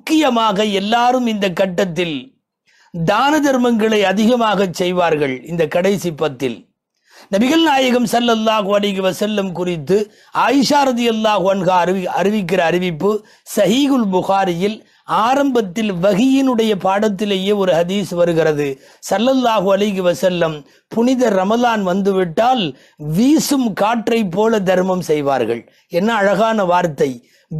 முக்கியமாக எல்லாரும் இந்த கட்டத்தில் தான தர்மங்களை அதிகமாக செய்வார்கள் இந்த கடைசி பத்தில் நபிகள் நாயகம் சல்லல்லாஹு அலிகி வசல்லம் குறித்து ஆயிஷாரதி அல்லாஹ் ஒன்கா அறிவி அறிவிக்கிற அறிவிப்பு சஹீகுல் புகாரியில் ஆரம்பத்தில் வகியினுடைய பாடத்திலேயே ஒரு ஹதீஸ் வருகிறது சல்லல்லாஹு அலிகி வசல்லம் புனித ரமலான் வந்துவிட்டால் வீசும் காற்றை போல தர்மம் செய்வார்கள் என்ன அழகான வார்த்தை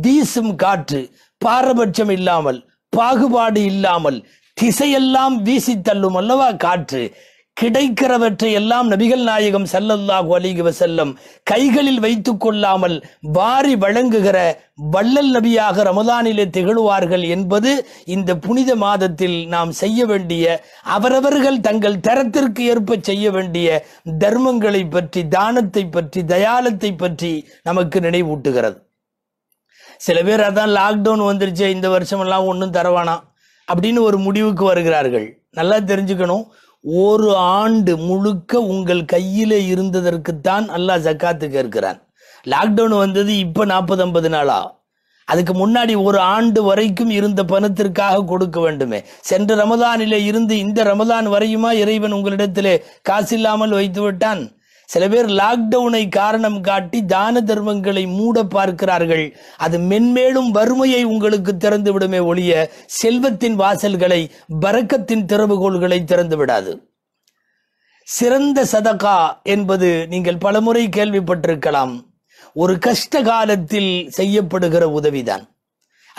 வீசும் காற்று பாரபட்சம் இல்லாமல் பாகுபாடு இல்லாமல் திசையெல்லாம் வீசி தள்ளும் அல்லவா காற்று கிடைக்கிறவற்றை எல்லாம் நபிகள் நாயகம் செல்லல்லாஹு அலிக செல்லம் கைகளில் வைத்துக் கொள்ளாமல் வாரி வழங்குகிற வள்ளல் நபியாக ரமதானிலே திகழ்வார்கள் என்பது இந்த புனித மாதத்தில் நாம் செய்ய வேண்டிய அவரவர்கள் தங்கள் தரத்திற்கு ஏற்ப செய்ய வேண்டிய தர்மங்களை பற்றி தானத்தை பற்றி தயாலத்தை பற்றி நமக்கு நினைவூட்டுகிறது சில பேர் அதான் லாக்டவுன் வந்துருச்சு இந்த வருஷமெல்லாம் ஒன்றும் தரவானா அப்படின்னு ஒரு முடிவுக்கு வருகிறார்கள் நல்லா தெரிஞ்சுக்கணும் ஒரு ஆண்டு முழுக்க உங்கள் கையில் இருந்ததற்குத்தான் அல்லாஹ் ஜக்காத்து கேட்கிறான் லாக்டவுன் வந்தது இப்போ நாற்பது ஐம்பது நாளா அதுக்கு முன்னாடி ஒரு ஆண்டு வரைக்கும் இருந்த பணத்திற்காக கொடுக்க வேண்டுமே சென்ற ரமதானில இருந்து இந்த ரமதான் வரையுமா இறைவன் உங்களிடத்திலே காசு இல்லாமல் வைத்து விட்டான் சில பேர் லாக்டவுனை காரணம் காட்டி தான தர்மங்களை மூட பார்க்கிறார்கள் அது மென்மேலும் வறுமையை உங்களுக்கு திறந்து விடுமே ஒழிய செல்வத்தின் வாசல்களை பறக்கத்தின் திறவுகோள்களை திறந்து விடாது சிறந்த சதகா என்பது நீங்கள் பலமுறை கேள்விப்பட்டிருக்கலாம் ஒரு கஷ்ட காலத்தில் செய்யப்படுகிற உதவிதான்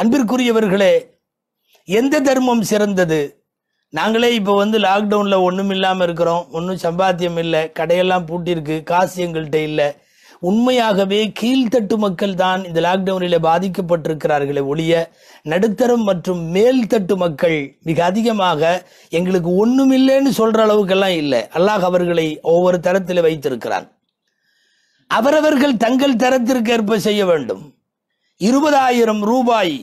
அன்பிற்குரியவர்களே எந்த தர்மம் சிறந்தது நாங்களே இப்போ வந்து லாக்டவுனில் ஒன்றும் இல்லாமல் இருக்கிறோம் ஒன்றும் சம்பாத்தியம் இல்லை கடையெல்லாம் பூட்டியிருக்கு காசு எங்கள்கிட்ட இல்லை உண்மையாகவே கீழ்த்தட்டு மக்கள் தான் இந்த லாக்டவுனில் பாதிக்கப்பட்டிருக்கிறார்களே ஒழிய நடுத்தரம் மற்றும் மேல்தட்டு மக்கள் மிக அதிகமாக எங்களுக்கு ஒன்றும் இல்லைன்னு சொல்கிற அளவுக்கெல்லாம் இல்லை அல்லாஹ் அவர்களை ஒவ்வொரு தரத்தில் வைத்திருக்கிறான் அவரவர்கள் தங்கள் தரத்திற்கு ஏற்ப செய்ய வேண்டும் இருபதாயிரம் ரூபாய்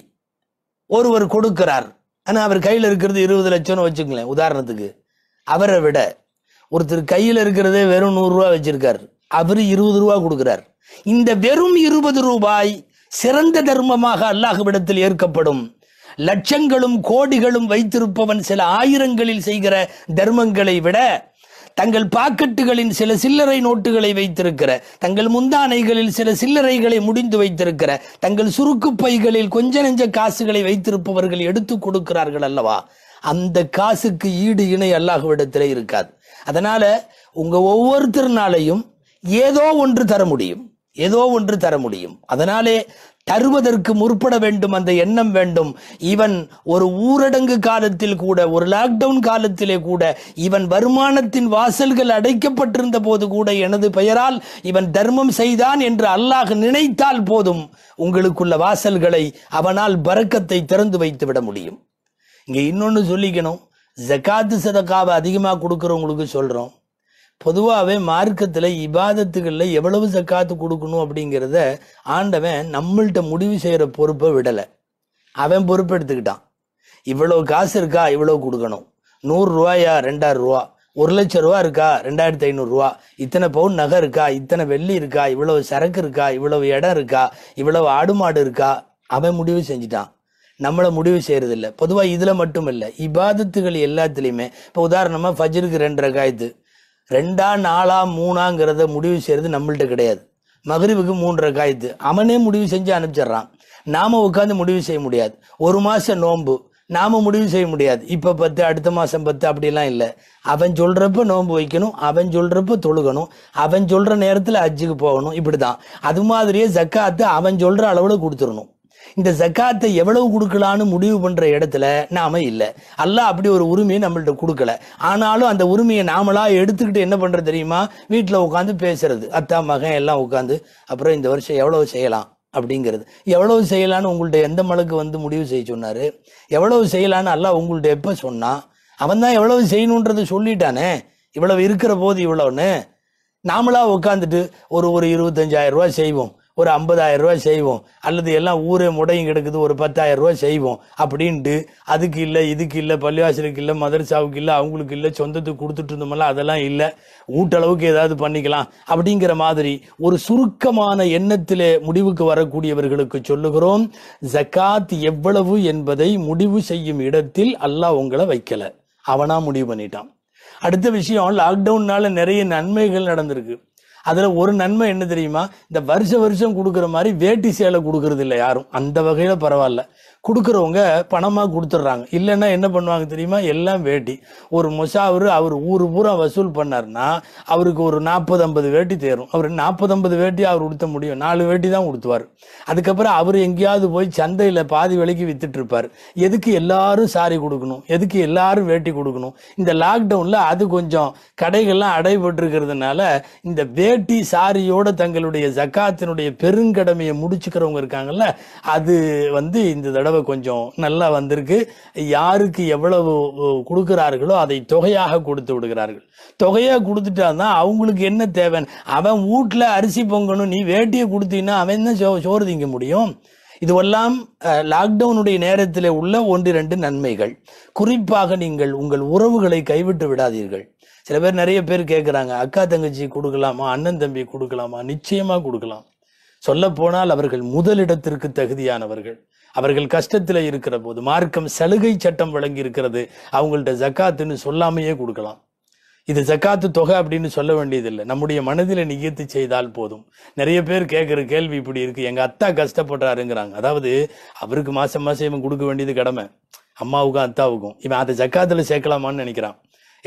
ஒருவர் கொடுக்கிறார் ஆனால் அவர் கையில் இருக்கிறது இருபது லட்சம்னு வச்சுக்கங்களேன் உதாரணத்துக்கு அவரை விட ஒருத்தர் கையில் இருக்கிறதே வெறும் நூறுரூவா வச்சுருக்கார் அவர் இருபது ரூபா கொடுக்குறார் இந்த வெறும் இருபது ரூபாய் சிறந்த தர்மமாக அல்லாஹுவிடத்தில் ஏற்கப்படும் லட்சங்களும் கோடிகளும் வைத்திருப்பவன் சில ஆயிரங்களில் செய்கிற தர்மங்களை விட தங்கள் பாக்கெட்டுகளின் சில சில்லறை நோட்டுகளை வைத்திருக்கிற தங்கள் முந்தானைகளில் சில சில்லறைகளை முடிந்து வைத்திருக்கிற தங்கள் சுருக்கு பைகளில் கொஞ்ச நெஞ்ச காசுகளை வைத்திருப்பவர்கள் எடுத்து கொடுக்கிறார்கள் அல்லவா அந்த காசுக்கு ஈடு இணை அல்லாஹுவிடத்திலே இருக்காது அதனால உங்க ஒவ்வொருத்தர் நாளையும் ஏதோ ஒன்று தர முடியும் ஏதோ ஒன்று தர முடியும் அதனாலே தருவதற்கு முற்பட வேண்டும் அந்த எண்ணம் வேண்டும் இவன் ஒரு ஊரடங்கு காலத்தில் கூட ஒரு லாக்டவுன் காலத்திலே கூட இவன் வருமானத்தின் வாசல்கள் அடைக்கப்பட்டிருந்த போது கூட எனது பெயரால் இவன் தர்மம் செய்தான் என்று அல்லாஹ் நினைத்தால் போதும் உங்களுக்குள்ள வாசல்களை அவனால் பறக்கத்தை திறந்து வைத்து விட முடியும் இங்கே இன்னொன்று சொல்லிக்கணும் ஜக்காத்து சதக்காவை அதிகமாக கொடுக்குறவங்களுக்கு சொல்கிறோம் பொதுவாகவே மார்க்கத்தில் இபாதத்துகளில் எவ்வளவு சக்காத்து கொடுக்கணும் அப்படிங்கிறத ஆண்டவன் நம்மள்கிட்ட முடிவு செய்கிற பொறுப்பை விடலை அவன் பொறுப்பெடுத்துக்கிட்டான் இவ்வளோ காசு இருக்கா இவ்வளோ கொடுக்கணும் நூறுரூவாயா ரெண்டாயிரம் ரூபா ஒரு லட்ச ரூபா இருக்கா ரெண்டாயிரத்தி ஐநூறுரூவா இத்தனை பவுன் நகை இருக்கா இத்தனை வெள்ளி இருக்கா இவ்வளவு சரக்கு இருக்கா இவ்வளவு இடம் இருக்கா இவ்வளவு ஆடு மாடு இருக்கா அவன் முடிவு செஞ்சுட்டான் நம்மளை முடிவு செய்கிறதில்ல பொதுவாக இதில் மட்டும் இல்லை இபாதத்துகள் எல்லாத்துலேயுமே இப்போ உதாரணமாக ஃபஜருக்கு ரெண்டு ரகாயத்து ரெண்டா நாலா மூணாங்கிறத முடிவு செய்கிறது நம்மள்ட்ட கிடையாது மகிழ்வுக்கு மூன்றரை காயத்து அவனே முடிவு செஞ்சு அனுப்பிச்சிடுறான் நாம் உட்காந்து முடிவு செய்ய முடியாது ஒரு மாதம் நோன்பு நாம் முடிவு செய்ய முடியாது இப்போ பத்து அடுத்த மாதம் பத்து அப்படிலாம் இல்லை அவன் சொல்கிறப்ப நோன்பு வைக்கணும் அவன் சொல்கிறப்ப தொழுகணும் அவன் சொல்கிற நேரத்தில் அஜுக்கு போகணும் இப்படி தான் அது மாதிரியே ஜக்காத்து அவன் சொல்கிற அளவில் கொடுத்துடணும் இந்த ஜக்காத்தை எவ்வளவு கொடுக்கலான்னு முடிவு பண்ற இடத்துல நாம இல்லை அல்லாஹ் அப்படி ஒரு உரிமையை நம்மள்ட்ட கொடுக்கல ஆனாலும் அந்த உரிமையை நாமளா எடுத்துக்கிட்டு என்ன பண்றது தெரியுமா வீட்டில் உட்காந்து பேசுறது அத்தா மகன் எல்லாம் உட்காந்து அப்புறம் இந்த வருஷம் எவ்வளவு செய்யலாம் அப்படிங்கிறது எவ்வளவு செய்யலான்னு உங்கள்ட்ட எந்த மலுக்கு வந்து முடிவு செய்ய சொன்னார் எவ்வளவு செய்யலான்னு அல்லாஹ் உங்கள்ட்ட எப்போ சொன்னான் அவன் தான் எவ்வளவு செய்யணுன்றதை சொல்லிட்டானே இவ்வளவு இருக்கிற போது இவ்வளோன்னு நாமளாக உட்காந்துட்டு ஒரு ஒரு இருபத்தஞ்சாயிரம் ரூபாய் செய்வோம் ஒரு ஐம்பதாயிரம் ரூபா செய்வோம் அல்லது எல்லாம் ஊரே முடையும் கிடக்குது ஒரு பத்தாயிரம் ரூபா செய்வோம் அப்படின்ட்டு அதுக்கு இல்லை இதுக்கு இல்லை பள்ளிவாசலுக்கு இல்லை மதரசாவுக்கு இல்லை அவங்களுக்கு இல்லை சொந்தத்துக்கு கொடுத்துட்டு இருந்தோம்லாம் அதெல்லாம் இல்லை ஊட்டளவுக்கு ஏதாவது பண்ணிக்கலாம் அப்படிங்கிற மாதிரி ஒரு சுருக்கமான எண்ணத்தில் முடிவுக்கு வரக்கூடியவர்களுக்கு சொல்லுகிறோம் ஜக்காத் எவ்வளவு என்பதை முடிவு செய்யும் இடத்தில் அல்லாஹ் உங்களை வைக்கலை அவனா முடிவு பண்ணிட்டான் அடுத்த விஷயம் லாக்டவுன்னால நிறைய நன்மைகள் நடந்திருக்கு அதில் ஒரு நன்மை என்ன தெரியுமா இந்த வருஷ வருஷம் கொடுக்குற மாதிரி வேட்டி சேலை கொடுக்கறது இல்லை யாரும் அந்த வகையில் பரவாயில்ல கொடுக்குறவங்க பணமாக கொடுத்துட்றாங்க இல்லைன்னா என்ன பண்ணுவாங்க தெரியுமா எல்லாம் வேட்டி ஒரு முஷாவர் அவர் ஊர் பூரா வசூல் பண்ணார்னா அவருக்கு ஒரு நாற்பது ஐம்பது வேட்டி தேரும் அவர் நாற்பது ஐம்பது வேட்டி அவர் உடுத்த முடியும் நாலு வேட்டி தான் உடுத்துவார் அதுக்கப்புறம் அவர் எங்கேயாவது போய் சந்தையில் பாதி விலைக்கு வித்துட்ருப்பார் எதுக்கு எல்லாரும் சாரி கொடுக்கணும் எதுக்கு எல்லாரும் வேட்டி கொடுக்கணும் இந்த லாக்டவுனில் அது கொஞ்சம் கடைகள்லாம் அடைபட்டுருக்கிறதுனால இந்த வேட்டி சாரியோட தங்களுடைய ஜக்காத்தினுடைய பெருங்கடமையை முடிச்சுக்கிறவங்க இருக்காங்கல்ல அது வந்து இந்த தடவை அளவு கொஞ்சம் நல்லா வந்திருக்கு யாருக்கு எவ்வளவு கொடுக்குறார்களோ அதை தொகையாக கொடுத்து விடுகிறார்கள் தொகையாக கொடுத்துட்டா தான் அவங்களுக்கு என்ன தேவைன்னு அவன் வீட்டில் அரிசி பொங்கணும் நீ வேட்டியை கொடுத்தீங்கன்னா அவன் தான் சோ சோறு திங்க முடியும் இதுவெல்லாம் லாக்டவுனுடைய நேரத்தில் உள்ள ஒன்று இரண்டு நன்மைகள் குறிப்பாக நீங்கள் உங்கள் உறவுகளை கைவிட்டு விடாதீர்கள் சில பேர் நிறைய பேர் கேட்குறாங்க அக்கா தங்கச்சி கொடுக்கலாமா அண்ணன் தம்பி கொடுக்கலாமா நிச்சயமாக கொடுக்கலாம் போனால் அவர்கள் முதலிடத்திற்கு தகுதியானவர்கள் அவர்கள் கஷ்டத்தில் இருக்கிற போது மார்க்கம் சலுகை சட்டம் வழங்கி இருக்கிறது அவங்கள்ட்ட ஜக்காத்துன்னு சொல்லாமையே கொடுக்கலாம் இது ஜக்காத்து தொகை அப்படின்னு சொல்ல வேண்டியதில்லை நம்முடைய மனதில் நிகழ்த்து செய்தால் போதும் நிறைய பேர் கேட்குற கேள்வி இப்படி இருக்குது எங்கள் அத்தா கஷ்டப்படுறாருங்கிறாங்க அதாவது அவருக்கு மாதம் மாதம் இவன் கொடுக்க வேண்டியது கடமை அம்மாவுக்கும் அத்தாவுக்கும் இவன் அதை ஜக்காத்தில் சேர்க்கலாமான்னு நினைக்கிறான்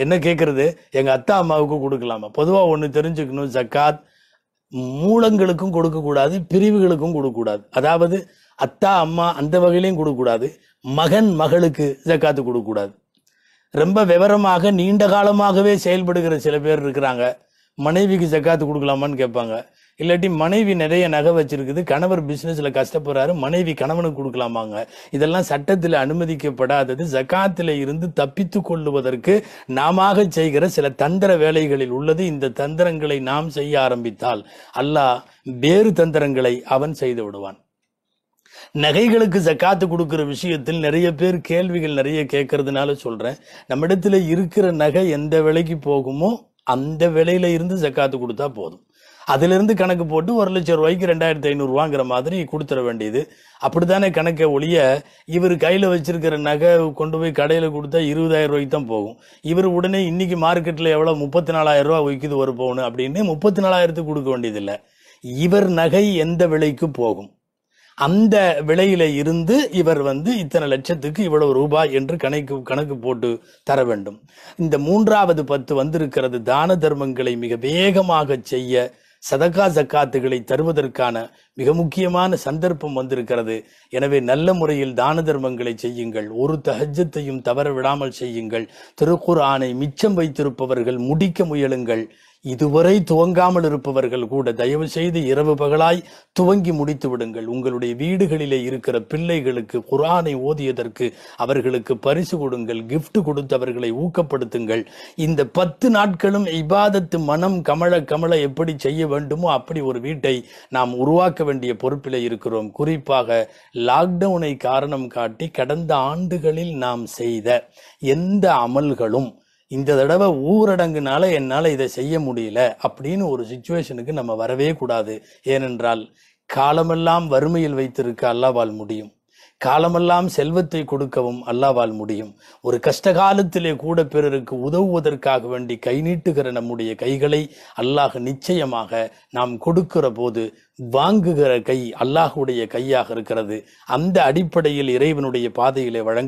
என்ன கேட்குறது எங்கள் அத்தா அம்மாவுக்கும் கொடுக்கலாமா பொதுவாக ஒன்று தெரிஞ்சுக்கணும் ஜக்காத் மூலங்களுக்கும் கொடுக்கக்கூடாது பிரிவுகளுக்கும் கொடுக்கக்கூடாது அதாவது அத்தா அம்மா அந்த வகையிலையும் கொடுக்கக்கூடாது மகன் மகளுக்கு ஜக்காத்து கொடுக்கக்கூடாது ரொம்ப விவரமாக நீண்ட காலமாகவே செயல்படுகிற சில பேர் இருக்கிறாங்க மனைவிக்கு ஜக்காத்து கொடுக்கலாமான்னு கேட்பாங்க இல்லாட்டி மனைவி நிறைய நகை வச்சிருக்குது கணவர் பிஸ்னஸில் கஷ்டப்படுறாரு மனைவி கணவனுக்கு கொடுக்கலாமாங்க இதெல்லாம் சட்டத்தில் அனுமதிக்கப்படாதது ஜக்காத்தில் இருந்து தப்பித்து கொள்ளுவதற்கு நாம செய்கிற சில தந்திர வேலைகளில் உள்ளது இந்த தந்திரங்களை நாம் செய்ய ஆரம்பித்தால் அல்லாஹ் வேறு தந்திரங்களை அவன் செய்து விடுவான் நகைகளுக்கு ஜக்காத்து கொடுக்குற விஷயத்தில் நிறைய பேர் கேள்விகள் நிறைய கேட்கறதுனால சொல்கிறேன் நம்ம இடத்துல இருக்கிற நகை எந்த விலைக்கு போகுமோ அந்த விலையில இருந்து ஜக்காத்து கொடுத்தா போதும் அதிலிருந்து கணக்கு போட்டு ஒரு லட்சம் ரூபாய்க்கு ரெண்டாயிரத்தி ஐநூறுரூவாங்கிற மாதிரி கொடுத்துட வேண்டியது அப்படி தானே கணக்கை ஒழிய இவர் கையில் வச்சிருக்கிற நகை கொண்டு போய் கடையில் கொடுத்தா இருபதாயிரம் ரூபாய்க்கு தான் போகும் இவர் உடனே இன்னைக்கு மார்க்கெட்டில் எவ்வளோ முப்பத்தி நாலாயிரம் ரூபா விற்கிது ஒரு போகணும் அப்படின்னு முப்பத்தி நாலாயிரத்துக்கு கொடுக்க வேண்டியதில்லை இவர் நகை எந்த விலைக்கு போகும் அந்த விலையில இருந்து இவர் வந்து இத்தனை லட்சத்துக்கு இவ்வளவு ரூபாய் என்று கணக்கு கணக்கு போட்டு தர வேண்டும் இந்த மூன்றாவது பத்து வந்திருக்கிறது தான தர்மங்களை மிக வேகமாக செய்ய சதகா சக்காத்துகளை தருவதற்கான மிக முக்கியமான சந்தர்ப்பம் வந்திருக்கிறது எனவே நல்ல முறையில் தான தர்மங்களை செய்யுங்கள் ஒரு தகஜத்தையும் தவற விடாமல் செய்யுங்கள் திருக்குர் ஆணை மிச்சம் வைத்திருப்பவர்கள் முடிக்க முயலுங்கள் இதுவரை துவங்காமல் இருப்பவர்கள் கூட தயவு செய்து இரவு பகலாய் துவங்கி முடித்து விடுங்கள் உங்களுடைய வீடுகளிலே இருக்கிற பிள்ளைகளுக்கு குரானை ஓதியதற்கு அவர்களுக்கு பரிசு கொடுங்கள் கிஃப்ட் கொடுத்து அவர்களை ஊக்கப்படுத்துங்கள் இந்த பத்து நாட்களும் இபாதத்து மனம் கமல கமழ எப்படி செய்ய வேண்டுமோ அப்படி ஒரு வீட்டை நாம் உருவாக்க வேண்டிய பொறுப்பில் இருக்கிறோம் குறிப்பாக லாக்டவுனை காரணம் காட்டி கடந்த ஆண்டுகளில் நாம் செய்த எந்த அமல்களும் இந்த தடவை ஊரடங்குனால என்னால் இதை செய்ய முடியல அப்படின்னு ஒரு சுச்சுவேஷனுக்கு நம்ம வரவே கூடாது ஏனென்றால் காலமெல்லாம் வறுமையில் வைத்திருக்க அல்லாவால் முடியும் காலமெல்லாம் செல்வத்தை கொடுக்கவும் அல்லாவால் முடியும் ஒரு கஷ்ட காலத்திலே கூட பிறருக்கு உதவுவதற்காக வேண்டி கை நீட்டுகிற நம்முடைய கைகளை அல்லாஹ் நிச்சயமாக நாம் கொடுக்கிற போது வாங்குகிற கை அல்லாஹுடைய கையாக இருக்கிறது அந்த அடிப்படையில் இறைவனுடைய பாதையிலே வழங்க